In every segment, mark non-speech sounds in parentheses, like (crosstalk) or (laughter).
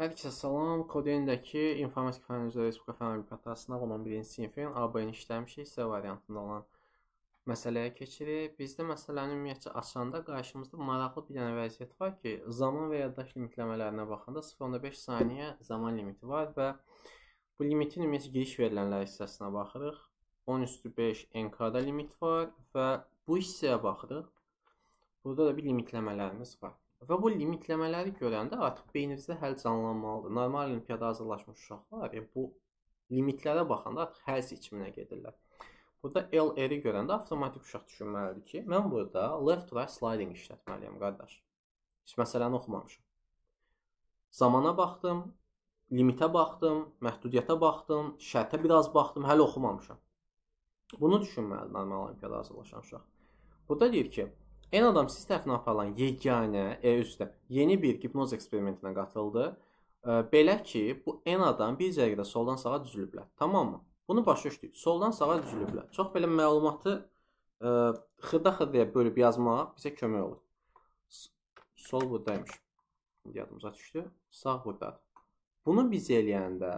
Hər kəsə salam. Kodendəki informatika fənni üzrə Respublika fənn olimpiadasına olan 1-ci sinifin ABC-ni işləmişik. S variantında olan məsələyə keçirik. Bizdə məsələni ümumiyyətcə açanda qarşımızda maraqlı bir dənə vəziyyət var ki, zaman və yaddaş limitləmələrinə baxanda 0.5 saniyə zaman limiti var və bu limitin ümumiyyətcə giriş verilənlər hissəsinə baxırıq. 10 üstü 5 NK-da limit var və bu hissəyə baxırıq. Burada da bir limitləmələrimiz var. Və bu limitləmələri görəndə artıq beyninizdə həll canlanmalıdır. Normal olimpiyada hazırlaşmış uşaqlar yəni bu limitlərə baxanda artıq həll seçiminə gedirlər. Burada LR-i görəndə avtomatik uşaq düşünməlidir ki, mən burada left right sliding işlətməliyəm qardaş. Heç məsələni oxumamışam. Zamana baxdım, limitə baxdım, məhdudiyyətə baxdım, şərtə biraz baxdım, hələ oxumamışam. Bunu düşünməlidir normal olimpiyada hazırlaşan uşaq. Burada deyir ki, N adam siz tərəfindən aparılan yeganə, e, üstə yeni bir gipnoz eksperimentinə qatıldı. E, belə ki, bu N adam bir cərgədə soldan sağa düzülüblər. Tamammı? Bunu başa düşdük. Soldan sağa düzülüblər. Çox belə məlumatı e, xırda-xırdaya bölüb yazmaq bizə kömək olur. Sol buradaymış. Yadımıza düşdü. Sağ burdadır. Bunu biz eləyəndə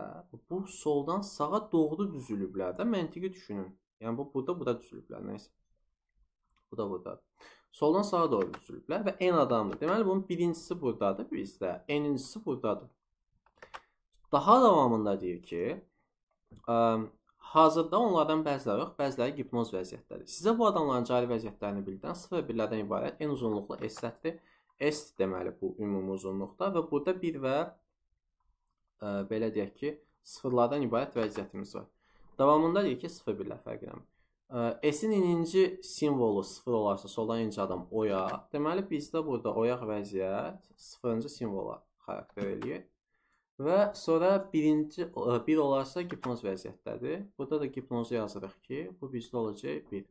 bu soldan sağa doğru düzülüblər də məntiqi düşünün. Yəni bu burada burada düzülüblər. Nəysə. Bu da burada. Soldan sağa doğru sürüblər və n adamdır. Deməli bunun birincisi burdadır, birisi də n-incisi burdadır. Daha davamında deyir ki, ə, hazırda onlardan bəziləri yox, bəziləri gipnoz vəziyyətdədir. Sizə bu adamların cari vəziyyətlərini bildirən 0 və 1-lərdən ibarət n uzunluqlu s xəttidir. S deməli bu ümumi uzunluqda və burada 1 və ə, belə deyək ki, sıfırlardan ibarət vəziyyətimiz var. Davamında deyir ki, 0-1-lər fərqlənmir. S-in ininci simvolu 0 olarsa soldan ininci adam oyaq. Deməli bizdə burada oyaq vəziyyət 0-cı simvola xarakter eləyir. Və sonra birinci, 1 bir olarsa giponoz vəziyyətdədir. Burada da giponozu yazırıq ki, bu bizdə olacaq 1.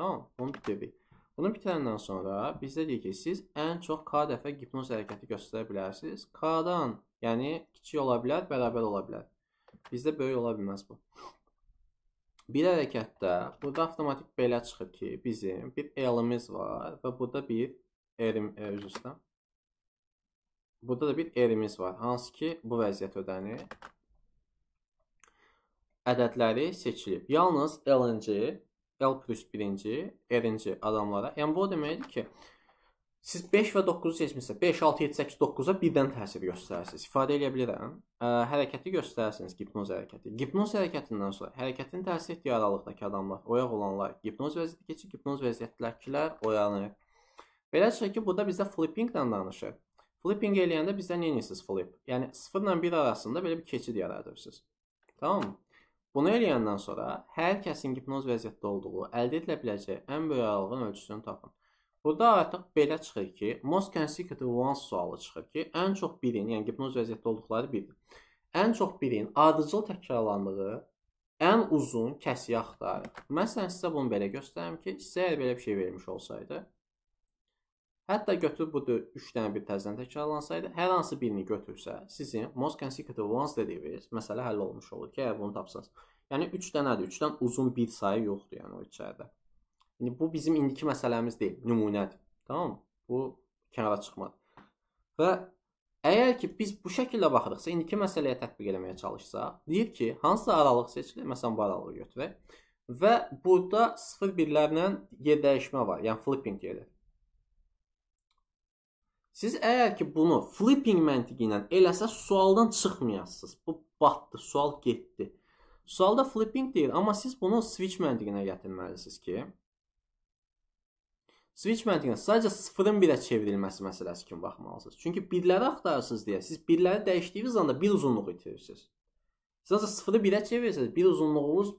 Tamam, bunu bitirdik. Bunu bitirəndən sonra bizdə deyir ki, siz ən çox K dəfə giponoz hərəkəti göstərə bilərsiniz. K-dan, yəni kiçik ola bilər, bərabər ola bilər. Bizdə böyük ola bilməz bu. Bir hərəkətdə burada avtomatik belə çıxır ki, bizim bir elimiz var və burada bir erim e, üzr istəyirəm. Burada da bir erimiz var, hansı ki, bu vəziyyət ödənir. Ədədləri seçilib. Yalnız LNC, L plus 1-ci, R-ci adamlara. Yəni, bu deməkdir ki, Siz 5 və 9-u seçmisinizsə, 5, 6, 7, 8, 9-a birdən təsir göstərirsiniz. İfadə edə bilirəm. Ə, hərəkəti göstərirsiniz, gipnoz hərəkəti. Gipnoz hərəkətindən sonra hərəkətin təsir etdiyi aralıqdakı adamlar, oyaq olanlar gipnoz vəziyyətə keçir, gipnoz vəziyyətdəkilər oyanır. Belə çıxır ki, burada bizdə flippinglə danışır. Flipping eləyəndə bizdə nə edirsiniz flip? Yəni 0 ilə 1 arasında belə bir keçid yaradırsınız. Tamam mı? Bunu eləyəndən sonra hər kəsin gipnoz vəziyyətdə olduğu, əldə edilə biləcəyi ən böyük aralığın ölçüsünü tapın. Burada artıq belə çıxır ki, most consecutive ones sualı çıxır ki, ən çox birin, yəni gipnoz vəziyyətdə olduqları birdir. Ən çox birin ardıcıl təkrarlandığı ən uzun kəsiyi axtarır. Məsələn, sizə bunu belə göstərim ki, sizə əgər belə bir şey vermiş olsaydı, hətta götürüb bu 3 dənə bir təzədən təkrarlansaydı, hər hansı birini götürsə, sizin most consecutive ones dediyiniz məsələ həll olmuş olur ki, əgər bunu tapsınız. Yəni 3 dənədir, 3-dən uzun bir sayı yoxdur yəni o içəridə. İndi bu bizim indiki məsələmiz deyil, nümunədir. Tamam? Bu kənara çıxmadı. Və əgər ki biz bu şəkildə baxırıqsa, indiki məsələyə tətbiq eləməyə çalışsaq, deyir ki, hansısa aralıq seçilir, məsələn bu aralığı götürək və burada 0 birlərlə yer dəyişmə var, yəni flipping gedir. Siz əgər ki bunu flipping məntiqi ilə eləsə sualdan çıxmayasınız. Bu batdı, sual getdi. Sualda flipping deyir, amma siz bunu switch məntiqinə gətirməlisiniz ki, Switch məntiqinə sadəcə sıfırın birə çevrilməsi məsələsi kimi baxmalısınız. Çünki birləri axtarırsınız deyə siz birləri dəyişdiyiniz anda bir uzunluğu itirirsiniz. Siz ancaq sıfırı birə çevirirsiniz, bir uzunluğunuz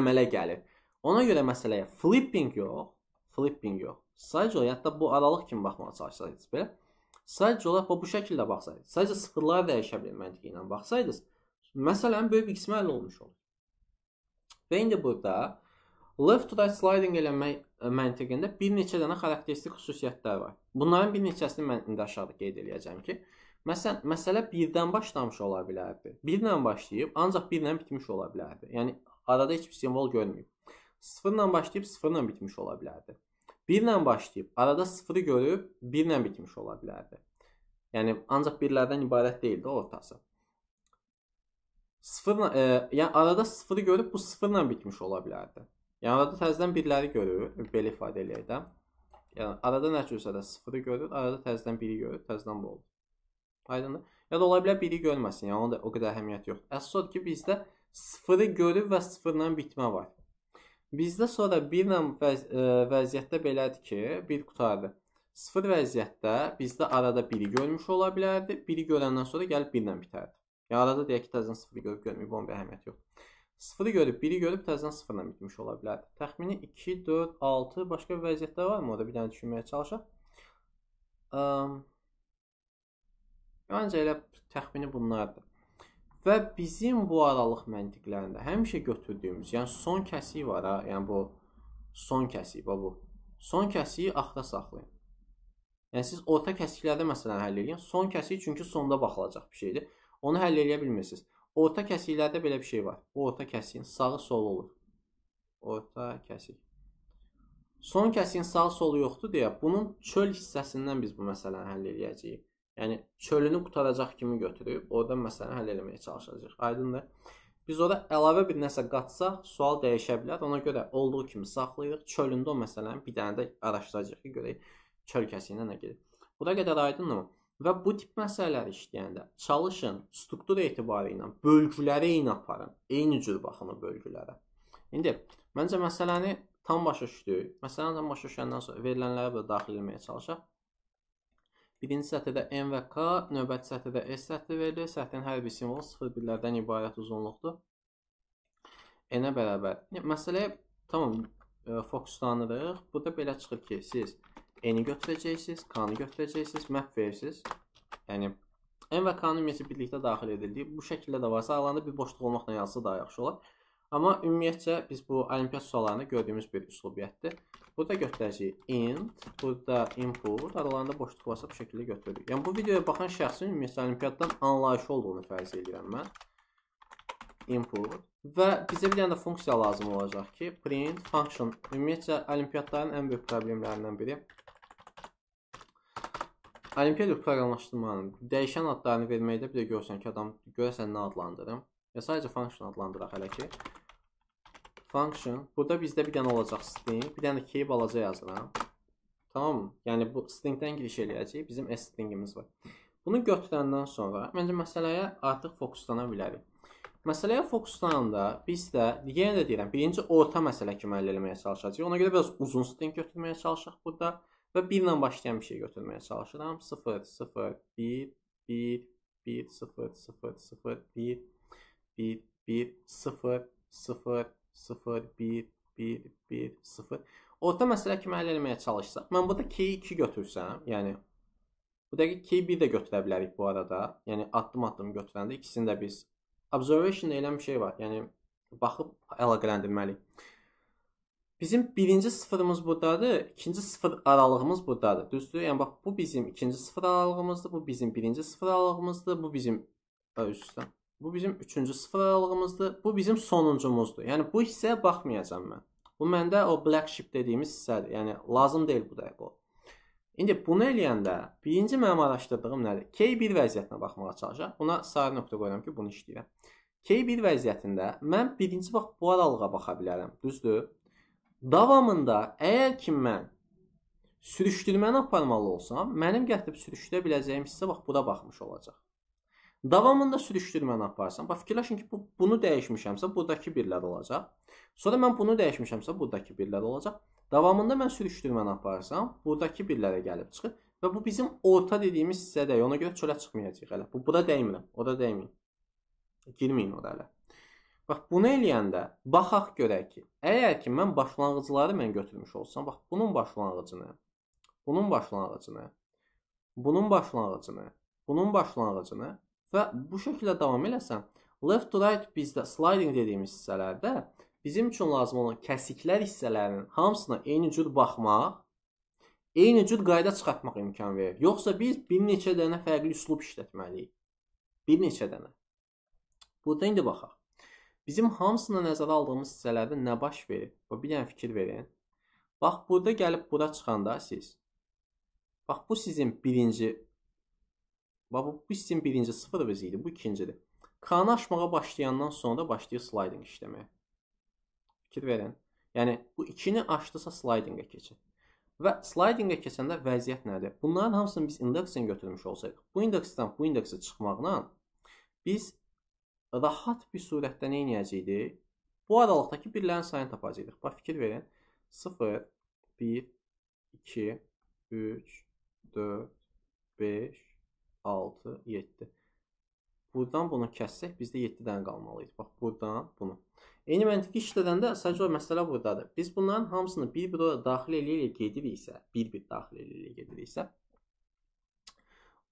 əmələ gəlir. Ona görə məsələyə flipping yox, flipping yox. Sadəcə olaraq hətta bu aralıq kimi baxmağa çalışsaydınız belə. Sadəcə olaraq bu şəkildə baxsaydınız, sadəcə sıfırları dəyişə bilir məntiqi ilə baxsaydınız, məsələnin böyük bir qismi həll olmuş olur. Və indi burada Left to right sliding eləmək məntiqində bir neçə dənə xarakteristik xüsusiyyətlər var. Bunların bir neçəsini mən indi aşağıda qeyd eləyəcəm ki, məsələn, məsələ birdən başlamış ola bilərdi. Birlə başlayıb ancaq birlə bitmiş ola bilərdi. Yəni arada heç bir simvol görməyib. Sıfırla başlayıb sıfırla bitmiş ola bilərdi. Birlə başlayıb arada sıfırı görüb birlə bitmiş ola bilərdi. Yəni ancaq birlərdən ibarət deyildi ortası. Sıfırla, e, yəni arada sıfırı görüb bu sıfırla bitmiş ola bilərdi. Yəni arada təzədən birləri görür, belə ifadə eləyək də. Yəni arada nə cürsə də 0-ı görür, arada təzədən 1-i görür, təzədən bu olur. Aydındır? Ya da ola bilər 1-i görməsin, yəni onda o qədər əhəmiyyət yoxdur. Əsas odur ki, bizdə 0-ı görür və 0-la bitmə var. Bizdə sonra 1 ilə vəz e, vəziyyətdə belədir ki, 1 qutardı. 0 vəziyyətdə bizdə arada 1-i görmüş ola bilərdi. 1-i görəndən sonra gəlib 1 ilə bitərdi. Yəni arada deyək ki, təzədən 0-ı görüb görməyib, onun bir əhəmiyyəti yoxdur. Sıfırı görüb, biri görüb təzədən sıfırla bitmiş ola bilər. Təxmini 2, 4, 6 başqa bir vəziyyətlər varmı? Orada bir dənə düşünməyə çalışaq. Um, Məncə elə təxmini bunlardır. Və bizim bu aralıq məntiqlərində həmişə götürdüyümüz, yəni son kəsiyi var ha, yəni bu son kəsiyi, bu. Son kəsiyi axıra saxlayın. Yəni siz orta kəsiklərdə məsələn həll edin. Son kəsiyi çünki sonda baxılacaq bir şeydir. Onu həll edə bilmirsiniz. Orta kəsiklərdə belə bir şey var. Orta kəsiyin sağı solu olur. Orta kəsik. Son kəsiyin sağ solu yoxdur deyə bunun çöl hissəsindən biz bu məsələni həll edəcəyik. Yəni çölünü qutaracaq kimi götürüb oradan məsələni həll etməyə çalışacağıq. Aydındır? Biz ora əlavə bir nəsə qatsaq, sual dəyişə bilər. Ona görə olduğu kimi saxlayırıq. Çölündə o məsələni bir dənə də araşdıracağıq ki, görək çöl kəsiyinə nə gedir. Bura qədər aydındırmı? və bu tip məsələlər işləyəndə çalışın struktur etibarı ilə bölgüləri eyni aparın. Eyni cür baxın o bölgülərə. İndi məncə məsələni tam başa düşdük. Məsələni tam başa düşəndən sonra verilənləri belə daxil etməyə çalışaq. Birinci sətirdə M və K, növbəti sətirdə S sətri verilir. Sətrin hər bir simvolu 0-1-lərdən ibarət uzunluqdur. N-ə bərabər. Məsələyə tamam e, fokuslanırıq. Burada belə çıxır ki, siz N-i götürəcəksiniz, K-nı götürəcəksiniz, map verirsiniz. Yəni N və K-nın ümumiyyətlə birlikdə daxil edildiyi bu şəkildə də varsa, aralarında bir boşluq olmaqla yazılsa daha yaxşı olar. Amma ümumiyyətcə biz bu olimpiyat suallarını gördüyümüz bir üslubiyyətdir. Burada götürəcəyik int, burada input, aralarında boşluq varsa bu şəkildə götürürük. Yəni bu videoya baxan şəxsin ümumiyyətlə olimpiyatdan anlayışı olduğunu fərz edirəm mən. Input və bizə bir dənə də funksiya lazım olacaq ki, print function ümumiyyətcə olimpiyatların ən böyük problemlərindən biri Olimpiya proqramlaşdırmanın dəyişən adlarını verməkdə bir də görsən ki, adam görəsən nə adlandırım. Və sadəcə function adlandıraq hələ ki. Function. Burada bizdə bir dənə olacaq string, bir dənə key balaca yazıram. Tamam mı? Yəni bu stringdən giriş eləyəcəyik. Bizim S stringimiz var. Bunu götürəndən sonra məncə məsələyə artıq fokuslana bilərik. Məsələyə fokuslananda biz də yenə də deyirəm, birinci orta məsələ kimi həll etməyə çalışacağıq. Ona görə biraz uzun string götürməyə çalışaq burada. Və 1 ilə başlayan bir şey götürməyə çalışıram. 0, 0, 1, 1, 1, 0, 0, 0, 1, 1, 1, 0, 0, 0, 1, 1, 1, 0. Orta məsələ kimi həll etməyə çalışsam, mən burada k-i 2 götürsəm, yəni bu dəqiq k-i 1 də götürə bilərik bu arada. Yəni addım-addım götürəndə ikisini də biz observation eləm bir şey var. Yəni baxıb əlaqələndirməliyik. Bizim birinci sıfırımız buradadır, ikinci sıfır aralığımız buradadır. Düzdür? Yəni, bax, bu bizim ikinci sıfır aralığımızdır, bu bizim birinci sıfır aralığımızdır, bu bizim üstə. Bu bizim üçüncü sıfır aralığımızdır, bu bizim sonuncumuzdur. Yəni, bu hissəyə baxmayacam mən. Bu məndə o black sheep dediyimiz hissədir. Yəni, lazım deyil bu dəqiq o. İndi bunu eləyəndə birinci mənim araşdırdığım nədir? K1 vəziyyətinə baxmağa çalışaq. Buna sarı nöqtə qoyuram ki, bunu işləyirəm. K1 vəziyyətində mən birinci vaxt bu aralığa baxa bilərəm, düzdür? Davamında əgər ki mən sürüşdürməni aparmalı olsam, mənim gətirib sürüşdürə biləcəyim hissə bax bura baxmış olacaq. Davamında sürüşdürməni aparsam, bax fikirləşin ki, bu, bunu dəyişmişəmsə buradakı birlər olacaq. Sonra mən bunu dəyişmişəmsə buradakı birlər olacaq. Davamında mən sürüşdürməni aparsam, buradakı birlərə gəlib çıxır və bu bizim orta dediyimiz hissədə. Ona görə çölə çıxmayacaq hələ. Bu bura dəymirəm, ora dəyməyin. Girməyin ora hələ. Bax bunu eləyəndə baxaq görək ki, əgər ki mən başlanğıcları mən götürmüş olsam, bax bunun başlanğıcını, bunun başlanğıcını, bunun başlanğıcını, bunun başlanğıcını və bu şəkildə davam eləsəm, left to right bizdə sliding dediyimiz hissələrdə bizim üçün lazım olan kəsiklər hissələrinin hamısına eyni cür baxmaq, eyni cür qayda çıxartmaq imkan verir. Yoxsa biz bir neçə dənə fərqli üslub işlətməliyik. Bir neçə dənə. Burada indi baxaq. Bizim hamısını nəzərə aldığımız hissələrdə nə baş verir? Və bir dənə fikir verin. Bax, burada gəlib bura çıxanda siz. Bax, bu sizin birinci Bax, bu sizin birinci sıfır viz idi, bu ikincidir. K-nı aşmağa başlayandan sonra başlayır sliding işləməyə. Fikir verin. Yəni, bu ikini aşdısa slidingə keçin. Və slidingə keçəndə vəziyyət nədir? Bunların hamısını biz indeksin götürmüş olsayıq, bu indeksdən bu indeksə çıxmaqla biz rahat bir surətdə nə edəcəyik? Bu aralıqdakı birlərin sayını tapacağıq. Bax fikir verin. 0 1 2 3 4 5 6 7 Buradan bunu kəssək, bizdə 7 dənə qalmalı idi. Bax, buradan bunu. Eyni məntiqi işlədəndə sadəcə o məsələ burdadır. Biz bunların hamısını bir-birə daxil eləyərək gediriksə, bir-bir daxil eləyərək gediriksə,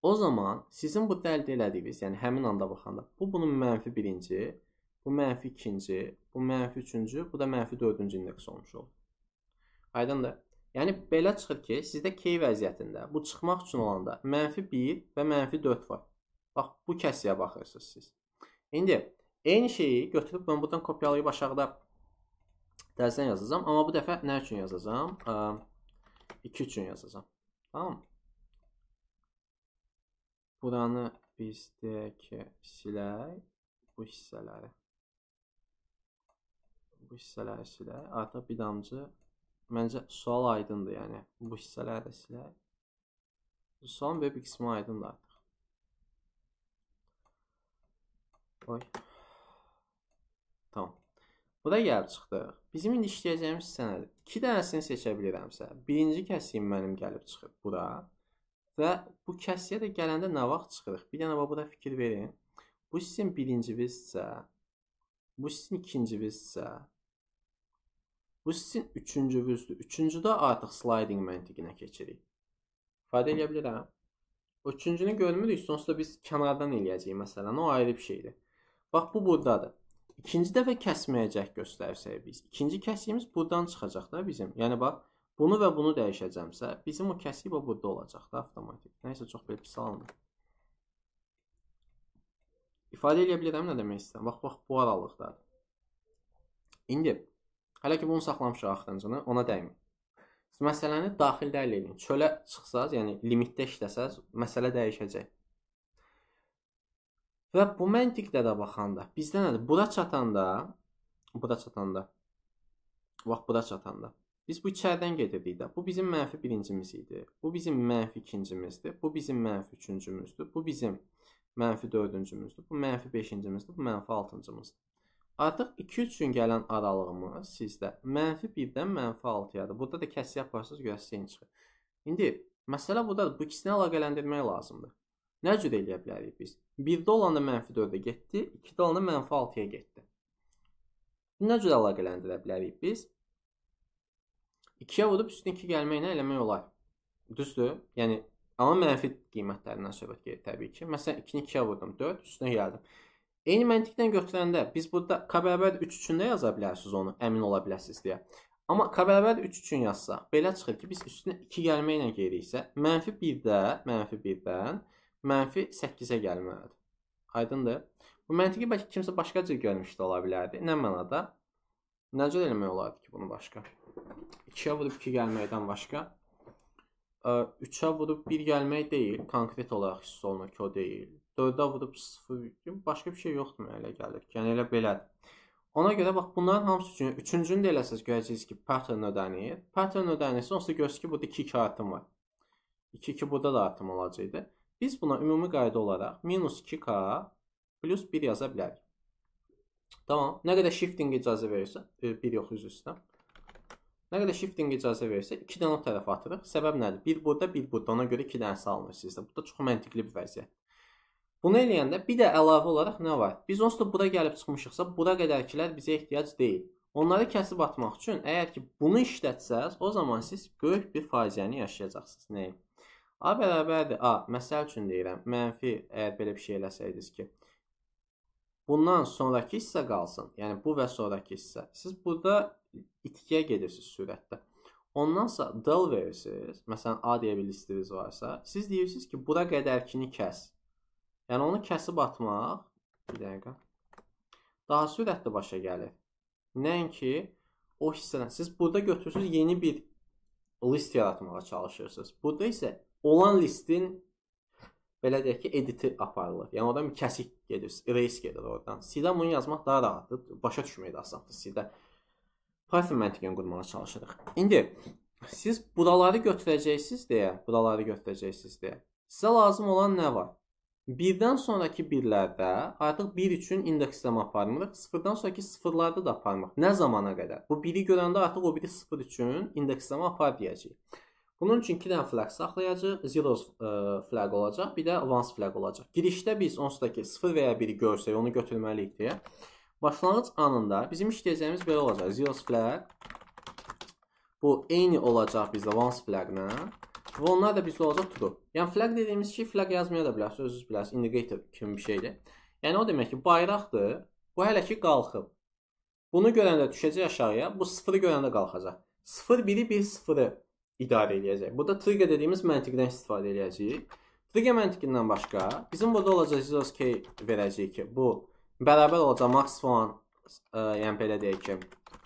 O zaman sizin bu əldə elədiyiniz, yəni həmin anda baxanda bu bunun mənfi birinci, bu mənfi ikinci, bu mənfi üçüncü, bu da mənfi dördüncü indeks olmuş olur. Aydındır? Yəni belə çıxır ki, sizdə K vəziyyətində bu çıxmaq üçün olanda mənfi 1 və mənfi 4 var. Bax bu kəsiyə baxırsınız siz. İndi eyni şeyi götürüb mən buradan kopyalayıb aşağıda dərsdən yazacağam, amma bu dəfə nə üçün yazacağam? 2 üçün yazacağam. Tamam mı? Buranı biz deyək ki, silək bu hissələri. Bu hissələri silək. Artıq bir damcı məncə sual aydındır, yəni bu hissələri də silək. Sualın böyük bir qismi aydındır artıq. Oy. Tamam. Bu da gəlib çıxdıq. Bizim indi işləyəcəyimiz hissədir. 2 dənəsini seçə bilirəmsə, birinci kəsiyim mənim gəlib çıxıb bura. Və bu kəsiyə də gələndə nə vaxt çıxırıq? Bir dənə bax bu da fikir verin. Bu sizin birinci vizsə, bu sizin ikinci vizsə, bu sizin üçüncü vizdir. Üçüncüdə artıq sliding məntiqinə keçirik. İfadə edə bilirəm. O üçüncünü görmürük, sonsuza biz kənardan eləyəcəyik məsələn, o ayrı bir şeydir. Bax bu burdadır. İkinci dəfə kəsməyəcək göstərsək biz. İkinci kəsiyimiz burdan çıxacaq da bizim. Yəni bax Bunu və bunu dəyişəcəmsə, bizim o kəsib o burada olacaq da avtomatik. Nəsə çox belə pis alınır. İfadə eləyə bilirəm nə demək istəyirəm. Bax, bax, bu aralıqdadır. İndi, hələ ki, bunu saxlamışıq axırıncını, ona dəymin. Siz məsələni daxildə həll edin. Çölə çıxsaz, yəni limitdə işləsəz, məsələ dəyişəcək. Və bu məntiqdə də baxanda, bizdə nədir? Bura çatanda, bura çatanda, bax, bura çatanda, Biz bu içəridən gedirdik də. Bu bizim mənfi birincimiz idi. Bu bizim mənfi ikincimizdir. Bu bizim mənfi üçüncümüzdür. Bu bizim mənfi dördüncümüzdür. Bu mənfi beşincimizdir. Bu mənfi altıncımızdır. Artıq 2-3 gün gələn aralığımız sizdə mənfi 1-dən mənfi 6-yadır. Burada da kəsri yaparsınız, görəsiz eyni çıxır. İndi məsələ budadır. Bu ikisini əlaqələndirmək lazımdır. Nə cür eləyə bilərik biz? 1-də olanda mənfi 4-ə getdi, 2-də olanda mənfi 6-ya getdi. Nə cür əlaqələndirə bilərik biz? 2-yə vurub üstünə 2 gəlməklə eləmək olar. Düzdür? Yəni amma mənfi qiymətlərindən söhbət gedir təbii ki. Məsələn 2-ni 2-yə vurdum, 4 üstünə gəldim. Eyni məntiqdən götürəndə biz burada k bərabər 3 üçün də yaza bilərsiniz onu, əmin ola biləsiniz deyə. Amma k bərabər 3 üçün yazsaq, belə çıxır ki, biz üstünə 2 gəlməklə gediksə, mənfi 1-də, mənfi 1-dən mənfi 8-ə gəlməlidir. Aydındır? Bu məntiqi bəlkə kimsə başqa cür görmüş də ola bilərdi. Nə mənada? Necə eləmək olardı ki, bunu başqa? 2-yə vurub 2 gəlməkdən başqa 3-ə vurub 1 gəlmək deyil, konkret olaraq hiss olunur ki, o deyil. 4-ə vurub 0 kimi yəni başqa bir şey yoxdur mənə elə gəlir. Yəni elə belədir. Ona görə bax bunların hamısı üçün üçüncünü də eləsəz görəcəksiniz ki, pattern ödənir. Pattern ödənirsə onsuz görürsüz ki, burada 2 2 artım var. 2 2 burada da artım olacaqdı. Biz buna ümumi qayda olaraq -2k plus 1 yaza bilərik. Tamam. Nə qədər shifting icazə verirsə, 1 e, yox üz üstə. Nə qədər shifting icazə versə, 2 dənə o tərəfə atırıq. Səbəb nədir? Bir burada, bir burada. Ona görə 2 dənəsi alınır sizdə. Bu da çox məntiqli bir vəziyyət. Bunu eləyəndə bir də əlavə olaraq nə var? Biz onsuz da bura gəlib çıxmışıqsa, bura qədərkilər bizə ehtiyac deyil. Onları kəsib atmaq üçün əgər ki bunu işlətsəz, o zaman siz böyük bir faciəni yaşayacaqsınız. Nəyi? A bərabərdir A. Məsəl üçün deyirəm, mənfi əgər belə bir şey eləsəydiniz ki, bundan sonrakı hissə qalsın, yəni bu və sonrakı hissə. Siz burada itkiyə gedirsiniz sürətdə. Ondansa dal verirsiniz. Məsələn, A deyə bir listiniz varsa, siz deyirsiniz ki, bura qədərkini kəs. Yəni onu kəsib atmaq bir dəqiqə daha sürətli başa gəlir. Nəinki o hissədən siz burada götürürsüz yeni bir list yaratmağa çalışırsınız. Burada isə olan listin belə deyək ki, editi aparılır. Yəni oradan bir kəsik gedir, erase gedir oradan. C-də bunu yazmaq daha rahatdır, başa düşmək də asandır. C-də Python məntiqini qurmağa çalışırıq. İndi siz budaları götürəcəksiniz deyə, budaları götürəcəksiniz deyə. Sizə lazım olan nə var? Birdən sonrakı birlərdə artıq 1 bir üçün indekslama aparmırıq, 0-dan sonrakı sıfırlarda da aparmırıq. Nə zamana qədər? Bu 1-i görəndə artıq o 1-i 0 üçün indekslama apar deyəcəyik. Bunun üçün 2 dənə flag saxlayacağıq, zeros ə, e, flag olacaq, bir də once flag olacaq. Girişdə biz onsuz da ki 0 və ya 1-i görsək onu götürməliyik deyə. Başlanğıc anında bizim işləyəcəyimiz belə olacaq. Zeros flag. Bu eyni olacaq bizdə once flaglə. Və onlar da bizdə olacaq true. Yəni flag dediyimiz ki, flag yazmaya da bilərsiniz, özünüz bilərsiniz. Indicator kimi bir şeydir. Yəni o demək ki, bayraqdır. Bu hələ ki qalxıb. Bunu görəndə düşəcək aşağıya, bu 0-ı görəndə qalxacaq. 0 1-i 1 0-ı idarə eləyəcək. Burada trigger dediyimiz məntiqdən istifadə eləyəcəyik. Trigger məntiqindən başqa bizim burada olacaq zeros key verəcək ki, bu bərabər olacaq max falan, ə, yəni belə deyək ki,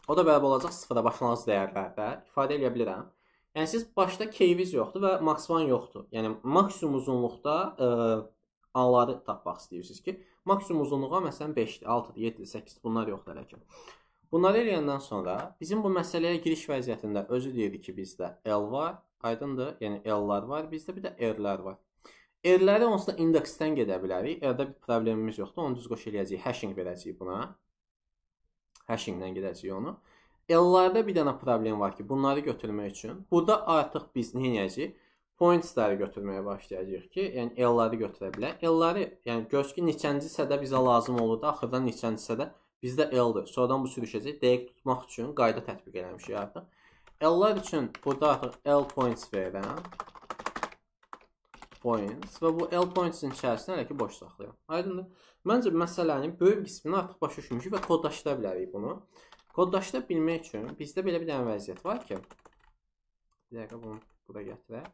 o da bərabər olacaq sıfıra başlanğıc dəyərlərdə ifadə edə bilirəm. Yəni siz başda keyviz yoxdur və max van yoxdur. Yəni maksimum uzunluqda ə, e, anları tapmaq istəyirsiniz ki, maksimum uzunluğa məsələn 5-dir, 6-dır, 7-dir, 8-dir, bunlar yoxdur hələ ki. Bunları eləyəndən sonra bizim bu məsələyə giriş vəziyyətində özü deyirdi ki, bizdə L var, aydındır, yəni L-lar var, bizdə bir də R-lər var. Erləri onsuz da indeksdən gedə bilərik. Erdə bir problemimiz yoxdur. Onu düz qoş eləyəcəyik. Hashing verəcəyik buna. Hashinglə gedəcəyik onu. L-larda bir dənə problem var ki, bunları götürmək üçün. Burada artıq biz nə edəcəyik? Pointsları götürməyə başlayacağıq ki, yəni L-ları götürə bilək. L-ları, yəni göz ki, neçənci hissədə bizə lazım olur da, axırda neçənci hissədə bizdə L-dir. Sonradan bu sürüşəcək. Dəqiq tutmaq üçün qayda tətbiq eləmişik artıq. L-lar üçün burada artıq L points verirəm points və bu L points-in içərisində hələ ki boş saxlayıram. Aydındır? Məncə məsələnin böyük qismini artıq başa düşmüşük və koddaşıda bilərik bunu. Koddaşıda bilmək üçün bizdə belə bir dənə vəziyyət var ki, bir dəqiqə bunu bura gətirək.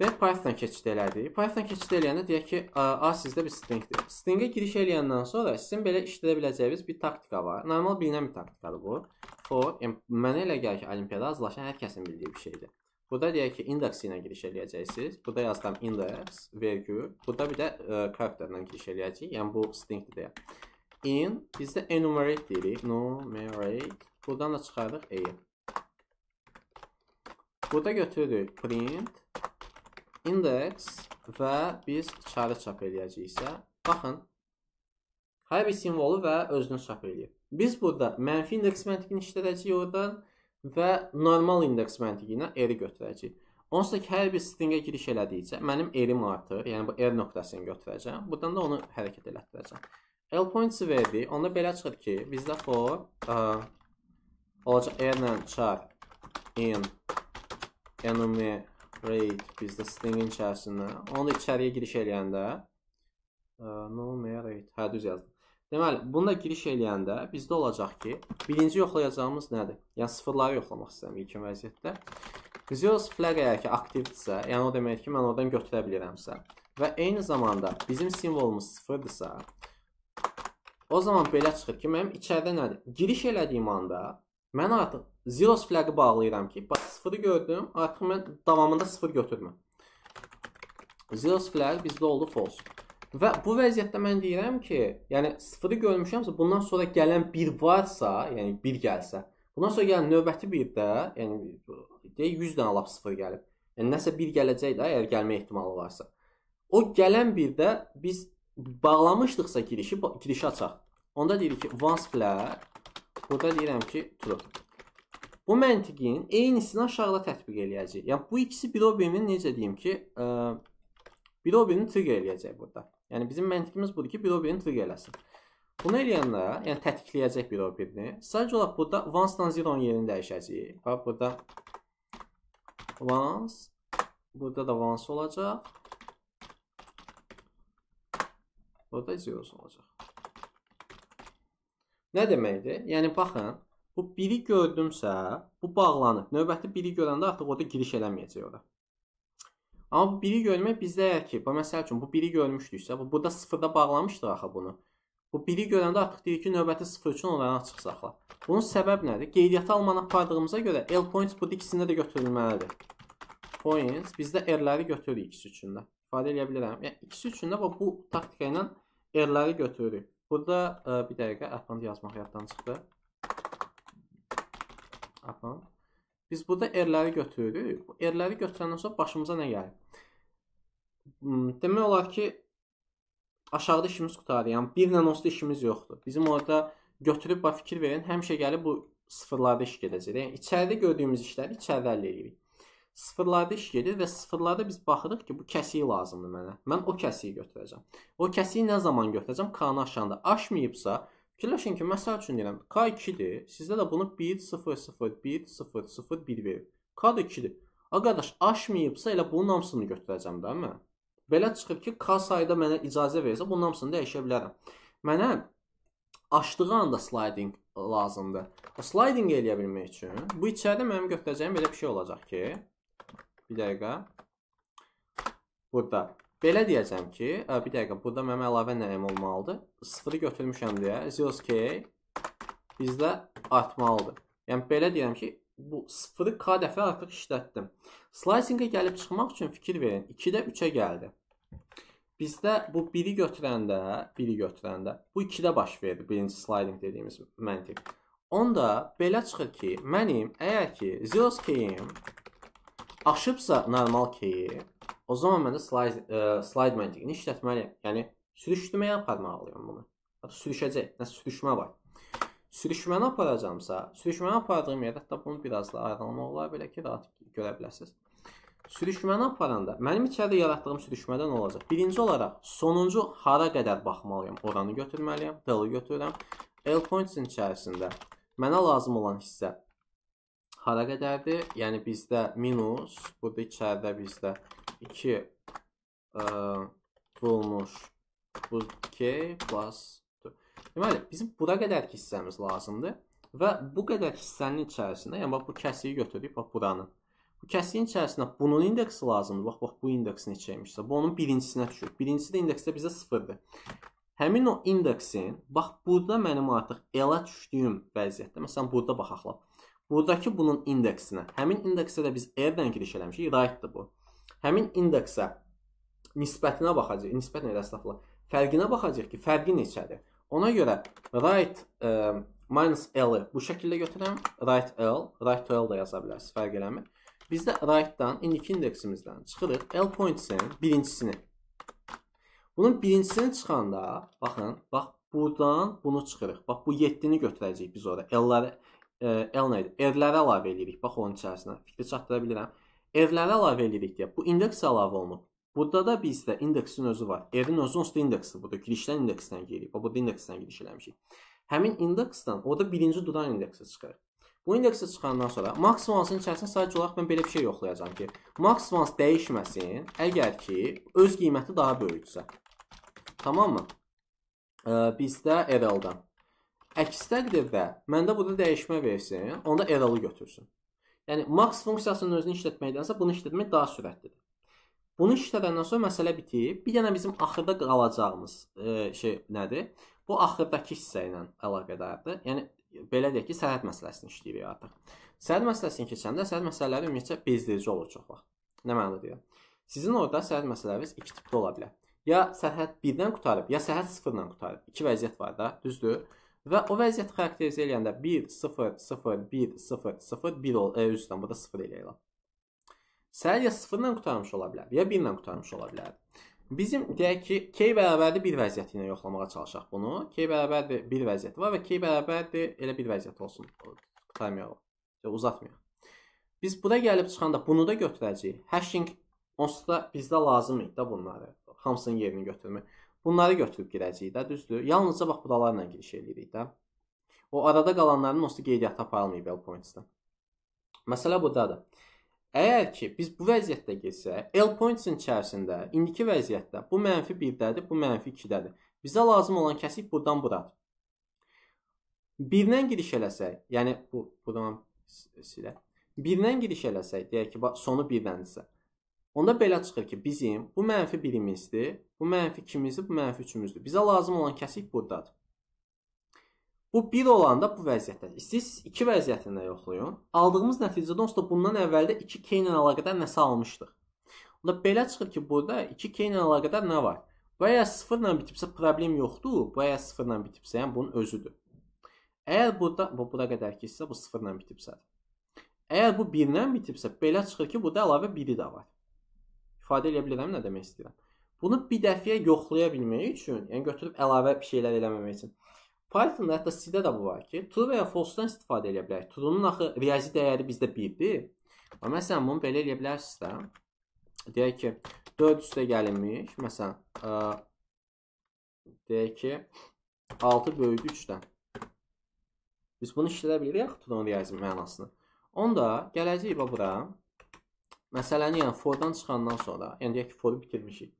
Və Python keçid elədik. Python keçid eləyəndə deyək ki, A sizdə bir stringdir. Stringə giriş eləyəndən sonra sizin belə işlədə biləcəyiniz bir taktika var. Normal bilinən bir taktikadır bu. For, yəni, mənə elə gəlir ki, olimpiyada azlaşan hər kəsin bildiyi bir şeydir. Burada deyək ki, indeks ilə giriş eləyəcəksiniz. Burada yazdım indeks, vergül. Burada bir də ə, e, karakterlə giriş eləyəcəyik. Yəni bu stringdir deyə. In biz də enumerate deyirik. Numerate. Buradan da çıxarırıq e-yi. Burada götürürük print, index və biz çarı çap eləyəcəyiksə, baxın, hər bir simvolu və özünü çap eləyir. Biz burada mənfi indeks məntiqini işlədəcəyik oradan və normal indeks məntiqinə R-i götürəcəyik. Onsuz da ki, hər bir stringə giriş elədikcə mənim R-im artır, yəni bu R nöqtəsini götürəcəm. Buradan da onu hərəkət elətdirəcəm. L points verdi. Onda belə çıxır ki, bizdə for uh, olacaq R ilə char in enumerate bizdə stringin içərisində. Onu içəriyə giriş eləyəndə uh, numerate, hə düz yazdım. Deməli, bunda giriş eləyəndə bizdə olacaq ki, birinci yoxlayacağımız nədir? Yəni sıfırları yoxlamaq istəyirəm ilkin vəziyyətdə. Zeros flag əgər ki aktivdirsə, yəni o deməkdir ki, mən oradan götürə bilərəmsə və eyni zamanda bizim simvolumuz sıfırdırsa, o zaman belə çıxır ki, mənim içəridə nədir? Giriş elədiyim anda mən artıq zeros flagı bağlayıram ki, bax sıfırı gördüm, artıq mən davamında sıfır götürmə. Zeros flag bizdə oldu false. Və bu vəziyyətdə mən deyirəm ki, yəni sıfırı görmüşəmsə, bundan sonra gələn bir varsa, yəni bir gəlsə, bundan sonra gələn növbəti bir də, yəni deyək 100 dənə lap sıfır gəlib. Yəni nəsə bir gələcək də, əgər gəlmə ehtimalı varsa. O gələn birdə biz bağlamışdıqsa girişi girişi açaq. Onda deyirik ki, once flag burada deyirəm ki, true. Bu məntiqin eynisini aşağıda tətbiq eləyəcəyik. Yəni bu ikisi bir-birinin necə deyim ki, ə, bir-birini trigger eləyəcək burada. Yəni bizim məntiqimiz budur ki, birobiri trigger eləsin. Bunu eləyəndə, yəni tətbiqləyəcək birobirini, sadəcə olaraq burada once-dan zero-nun yerini dəyişəcəyik. Bax burada once, burada da once olacaq. Burada zero olacaq. Nə deməkdir? Yəni baxın, bu biri gördümsə, bu bağlanır. Növbəti biri görəndə artıq orada giriş eləməyəcək ora. Amma biri görmək bizdə əgər ki, bu məsəl üçün bu biri görmüşdüksə, bu burada sıfırda bağlamışdıq axı bunu. Bu biri görəndə artıq deyir ki, növbəti sıfır üçün onları açıq saxla. Bunun səbəb nədir? Qeydiyyatı almanı apardığımıza görə L points burada ikisində də götürülməlidir. Points bizdə R-ləri götürürük ikisi üçün də. İfadə eləyə bilərəm. Yəni ikisi üçün də bu taktika ilə R-ləri götürürük. Burada ə, e, bir dəqiqə append yazmaq yaddan çıxdı. Append Biz burada erləri götürürük. Bu erləri götürəndən sonra başımıza nə gəlir? Hmm, demək olar ki, aşağıda işimiz qutarır. Yəni 1 ilə 10-da işimiz yoxdur. Bizim orada götürüb bax fikir verin, həmişə gəlib bu sıfırlarda iş gedəcək. Yəni içəridə gördüyümüz işləri içəridə həll edirik. Sıfırlarda iş gedir və sıfırlarda biz baxırıq ki, bu kəsiyi lazımdır mənə. Mən o kəsiyi götürəcəm. O kəsiyi nə zaman götürəcəm? K-nı aşağıda aşmayıbsa, Fikirləşin ki, məsəl üçün deyirəm, K 2-dir. Sizdə də bunu 1 0 0 1 0 0 1 verib. K da 2-dir. Aqadaş aşmayıbsa elə bunun hamısını götürəcəm də mən. Hə? Belə çıxır ki, K sayda mənə icazə versə, bunun hamısını dəyişə bilərəm. Mənə açdığı anda sliding lazımdır. O sliding eləyə bilmək üçün bu içəridə mənim götürəcəyim belə bir şey olacaq ki, bir dəqiqə. Burada Belə deyəcəm ki, bir dəqiqə, burada mənim əlavə nəyim olmalıdır? 0-ı götürmüşəm deyə, zeros k bizdə artmalıdır. Yəni, belə deyirəm ki, bu 0-ı k dəfə artıq işlətdim. Slicing-ə gəlib çıxmaq üçün fikir verin. 2-də 3-ə gəldi. Bizdə bu 1-i götürəndə, 1-i götürəndə, bu 2-də baş verdi birinci sliding dediyimiz məntiq. Onda belə çıxır ki, mənim əgər ki, zeros k-im aşıbsa normal k-i, O zaman mən də slide, ə, e, slide məntiqini işlətməliyəm. Yəni sürüşdürməyə aparmalıyam bunu. Sürüşəcək. Nə sürüşmə var. Sürüşməni aparacağımsa, sürüşməni apardığım yerdə hətta bunu biraz da ayrılmaq olar belə ki, rahat görə biləsiniz. Sürüşməni aparanda mənim içəridə yaratdığım sürüşmədə nə olacaq? Birinci olaraq sonuncu hara qədər baxmalıyam? Oranı götürməliyəm, dalı götürürəm. L points-in içərisində mənə lazım olan hissə hara qədərdir? Yəni bizdə minus, burada içəridə bizdə 2 vurulmuş e, bu 2 plus 4. Deməli, bizim bura qədərki hissəmiz lazımdır. Və bu qədər hissənin içərisində, yəni bax bu kəsiyi götürürük, bax buranın. Bu kəsiyin içərisində bunun indeksi lazımdır. Bax, bax bu indeks neçəymişsə, bu onun birincisinə düşür. Birincisi də indeksdə bizə 0-dır. Həmin o indeksin, bax burada mənim artıq L-ə düşdüyüm vəziyyətdə, məsələn burada baxaqla. Buradakı bunun indeksinə. Həmin indeksə də biz R-dən giriş eləmişik. Right-dır bu. Həmin indeksə nisbətinə baxacağıq. Nisbət nədir əslində? Fərqinə baxacağıq ki, fərqi neçədir. Ona görə right e, minus L-i bu şəkildə götürəm. Right L, right to L da yaza bilərsiniz, fərq eləmir. Biz də right-dan indiki indeksimizdən çıxırıq L pointsinin birincisini. Bunun birincisini çıxanda, baxın, bax buradan bunu çıxırıq. Bax bu 7-ni götürəcəyik biz ora. L-ləri L-nə idi. R-ləri əlavə edirik. Bax onun içərisinə. Fikri çatdıra bilirəm. R-ləri əlavə edirik deyə. Bu indeks əlavə olunub. Burada da bizdə indeksin özü var. R-in özünün üstü indeksi budur. Girişdən indeksdən giririk. Burada indeksdən giriş eləmişik. Həmin indeksdən orada birinci duran indeksi çıxır. Bu indeksi çıxandan sonra max vansın içərisində sadəcə olaraq mən belə bir şey yoxlayacağam ki, max vans dəyişməsin, əgər ki, öz qiyməti daha böyükdürsə. Tamam mı? Bizdə RL-dan. Əksdədir və məndə burada dəyişmə versin, onda eralı götürsün. Yəni max funksiyasının özünü işlətməkdənsə bunu işlətmək daha sürətlidir. Bunu işlədəndən sonra məsələ bitib. Bir dənə bizim axırda qalacağımız e, şey nədir? Bu axırdakı hissə ilə əlaqədardır. Yəni belə deyək ki, sərhəd məsələsini işləyirik artıq. Sərhəd məsələsini keçəndə sərhəd məsələləri ümumiyyətlə bezdirici olur çox vaxt. Nə mənada deyirəm? Sizin orada sərhəd məsələləriniz iki tipdə ola bilər. Ya sərhəd 1-dən qurtarıb, ya sərhəd 0-dan qurtarıb. İki vəziyyət var da, düzdür? Və o vəziyyəti xarakterizə eləyəndə 1 0 0 1 0 0 1 ol, e, üzdən burada 0 eləyirəm. Səhər ya 0 ilə qurtarmış ola bilər, ya 1 ilə qurtarmış ola bilər. Bizim deyək ki, k bərabərdir 1 vəziyyəti ilə yoxlamağa çalışaq bunu. k bərabərdir 1 vəziyyəti var və k bərabərdir elə 1 vəziyyət olsun. Qurtarmayaq. Uzatmayaq. Biz buna gəlib çıxanda bunu da götürəcəyik. Hashing onsuz da bizdə lazım idi də bunları. Hamısının yerini götürmək. Bunları götürüb girəcəyik də, düzdür? Yalnızca bax budalarla giriş eləyirik də. O arada qalanların onsuz qeydiyyata aparılmayıb L points-də. Məsələ budadır. Əgər ki, biz bu vəziyyətdə getsək, L points-in içərisində indiki vəziyyətdə bu mənfi 1-dədir, bu mənfi 2-dədir. Bizə lazım olan kəsik buradan buradır. Birdən giriş eləsək, yəni bu buradan silə. Birdən giriş eləsək, deyək ki, sonu birdəndirsə. Onda belə çıxır ki, bizim bu mənfi birimizdir, bu mənfi ikimizdir, bu mənfi üçümüzdür. Bizə lazım olan kəsik burdadır. Bu 1 olanda bu vəziyyətdə. İstəyirsiniz 2 vəziyyətində yoxlayın. Aldığımız nəticədə onsuz da bundan əvvəldə 2k ilə əlaqədar nəsə almışdıq. Onda belə çıxır ki, burada 2k ilə əlaqədar nə var? Bu əgər 0 ilə bitibsə problem yoxdur. Bu əgər 0 ilə bitibsə, yəni bunun özüdür. Əgər burada bu bura qədər ki, isə bu 0 ilə bitibsədir. Əgər bu 1 ilə bitibsə, belə çıxır ki, burada əlavə 1-i də var istifadə edə bilirəm nə demək istəyirəm. Bunu bir dəfəyə yoxlaya bilmək üçün, yəni götürüb əlavə bir şeylər eləməmək üçün. Python-da hətta C-də də bu var ki, true və ya false-dan istifadə edə bilərik. True-nun axı riyazi dəyəri bizdə 1-dir. Amma məsələn bunu belə eləyə bilərsiz də. Deyək ki, 4 üstə gəlinmiş, məsələn, ə, deyək ki, 6 böyüdü 3-dən. Biz bunu işlədə bilirik axı true-nun riyazi mənasını. Onda gələcəyik bura. Məsələni yəni fordan çıxandan sonra, yəni deyək ki, foru bitirmişik.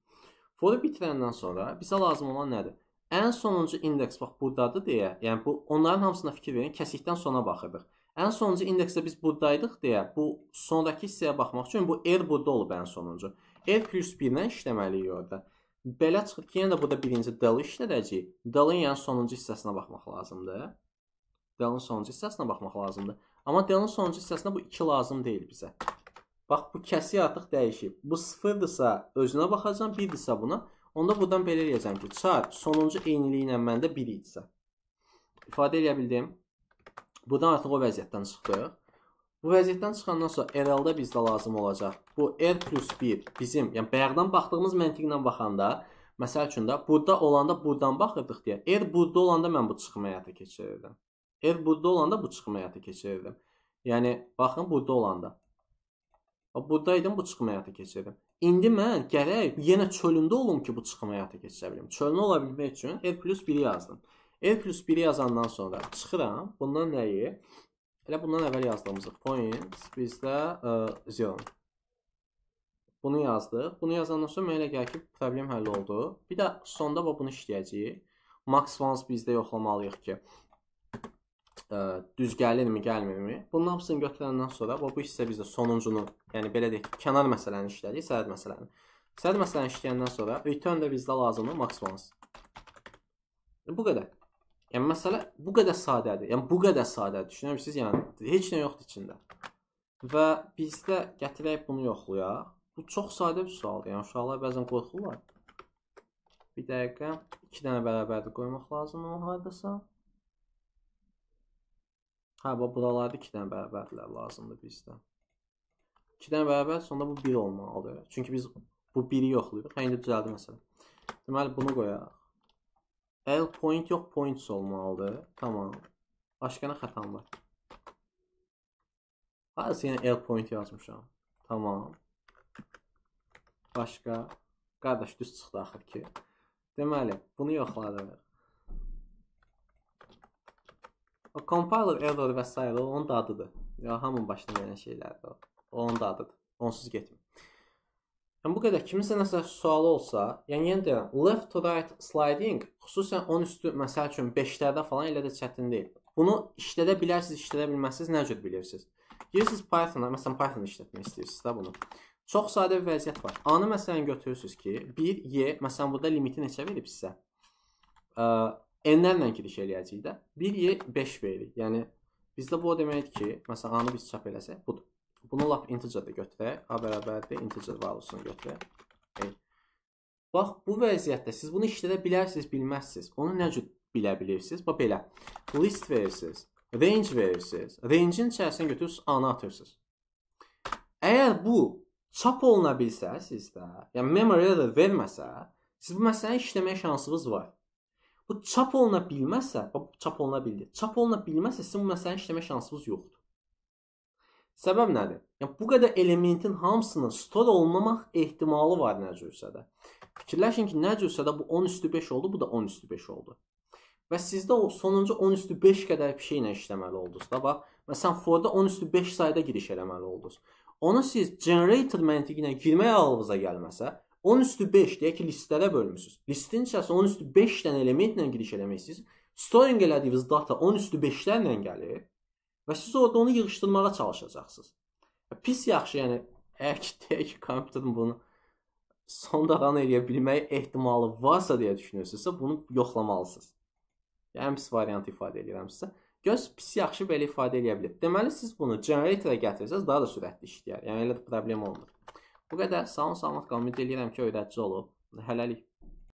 Foru bitirəndən sonra bizə lazım olan nədir? Ən sonuncu indeks bax burdadır deyə, yəni bu onların hamısına fikir verin, kəsikdən sona baxırdıq. Ən sonuncu indeksdə biz burdaydıq deyə, bu sonrakı hissəyə baxmaq üçün bu r burada olub ən sonuncu. r plus 1-lə işləməliyik orada. Belə çıxıb ki, yenə yəni də burada birinci dalı işlədəcəyik. Dalın yəni sonuncu hissəsinə baxmaq lazımdır. Dalın sonuncu hissəsinə baxmaq lazımdır. Amma dalın sonuncu hissəsinə bu 2 lazım deyil bizə. Bax, bu kəsi artıq dəyişib. Bu sıfırdırsa özünə baxacam, 1-dirsə buna. Onda buradan belə eləyəcəm ki, çarp sonuncu eyniliyi ilə məndə 1 idisə. İfadə eləyə bildim. Buradan artıq o vəziyyətdən çıxdıq. Bu vəziyyətdən çıxandan sonra RL-də bizdə lazım olacaq. Bu R plus 1 bizim, yəni bayaqdan baxdığımız məntiqlə baxanda, məsəl üçün də burada olanda buradan baxırdıq deyə. R burada olanda mən bu çıxma həyata keçirirdim. R burada olanda bu çıxma həyata keçirirdim. Yəni, baxın, burada olanda. Buradaydım, bu çıxma həyata keçirdim. İndi mən gərək yenə çölündə olum ki, bu çıxma həyata keçirə bilim. Çölünə ola bilmək üçün R plus 1-i yazdım. R plus 1-i yazandan sonra çıxıram. Bundan nəyi? Elə bundan əvvəl yazdığımızı points bizdə e, zero. Bunu yazdıq. Bunu yazandan sonra mənə elə gəlir ki, problem həll oldu. Bir də sonda bu bunu işləyəcəyik. Max once bizdə yoxlamalıyıq ki, ə, e, düz gəlirmi, gəlmirmi? Bunun hamısını götürəndən sonra və bu hissə bizdə sonuncunu, yəni belə deyək, kənar məsələni işlədik, sərhəd məsələni. Sərhəd məsələni işləyəndən sonra return də bizdə lazımdır maximums. Bu qədər. Yəni məsələ bu qədər sadədir. Yəni bu qədər sadədir. Düşünürsüz, yəni heç nə yoxdur içində. Və bizdə gətirək bunu yoxlayaq. Bu çox sadə bir sualdır. Yəni uşaqlar bəzən qorxurlar. Bir dəqiqə, 2 dənə bərabərlik qoymaq lazımdır hardasa. Hə, bax buralarda 2 dənə bərabərdirlər lazımdır bizdə. 2 dənə bərabər, sonra bu 1 olmalıdır. Çünki biz bu 1-i yoxluyuq. Hə, indi düzəldi məsələ. Deməli, bunu qoyaq. L point yox, points olmalıdır. Tamam. Başqa nə xətam var? Harası yenə yəni L point yazmışam. Tamam. Başqa. Qardaş, düz çıxdı axır ki. Deməli, bunu yoxladıq. O compiler error və s. o onun da adıdır. Ya hamının başına gələn şeylərdir o. O onun da adıdır. Onsuz getmir. Yəni bu qədər kiminsə nəsə sualı olsa, yəni yenə deyirəm, left to right sliding xüsusən 10 üstü məsəl üçün 5-lərdə falan elə də çətin deyil. Bunu işlədə bilərsiniz, işlədə bilməzsiniz, nə cür bilirsiniz? Girirsiniz Python-a, məsələn Python işlətmək istəyirsiniz də bunu. Çox sadə bir vəziyyət var. A-nı məsələn götürürsüz ki, 1 y, məsələn burada limiti neçə verib sizə? n-lərlə giriş eləyəcəyik də. 1-yə 5 veririk. Yəni bizdə bu o deməkdir ki, məsələn a-nı biz çap eləsək, budur. Bunu lap integerdə götürək. A bərabərdir integer valuesunu götürək. Ey. Bax, bu vəziyyətdə siz bunu işlədə bilərsiniz, bilməzsiniz. Onu nə cür bilə bilirsiniz? Bax belə. List verirsiniz, range verirsiniz. Range-in içərisinə götürürsüz, a-nı atırsınız. Əgər bu çap oluna bilsə sizdə, yəni memory error verməsə, siz bu məsələni işləməyə şansınız var. Bu çap oluna bilməzsə, çap oluna bildi. Çap oluna bilməzsə sizin bu məsələni işləmə şansınız yoxdur. Səbəb nədir? Yəni bu qədər elementin hamısının stor olmamaq ehtimalı var nəcürsə də. Fikirləşin ki, nəcürsə də bu 10 üstü 5 oldu, bu da 10 üstü 5 oldu. Və sizdə o sonuncu 10 üstü 5 qədər bir şeylə işləməli oldunuz da. Bax, məsələn, for-da 10 üstü 5 sayda giriş eləməli oldunuz. Onu siz generator məntiqi ilə girmək ağlınıza gəlməsə, 10 üstü 5 deyək ki, listədə bölmüsüz. Listin içərisinə 10 üstü 5 dənə elementlə giriş eləməksiniz. Storing elədiyiniz data 10 üstü 5-lərlə gəlir və siz orada onu yığışdırmağa çalışacaqsınız. E, pis yaxşı, yəni əgər ki, (laughs) deyək ki, kompüterin bunu sondadan eləyə bilmək ehtimalı varsa deyə düşünürsünüzsə, bunu yoxlamalısınız. Yəni pis variantı ifadə edirəm sizə. Göz pis yaxşı belə ifadə eləyə bilər. Deməli siz bunu generatorə gətirsəz daha da sürətli işləyər. Yəni elə də problem olmur. Bu qədər. Salam salamat qalın. Ümid edirəm ki, öyrədici olub. Hələlik.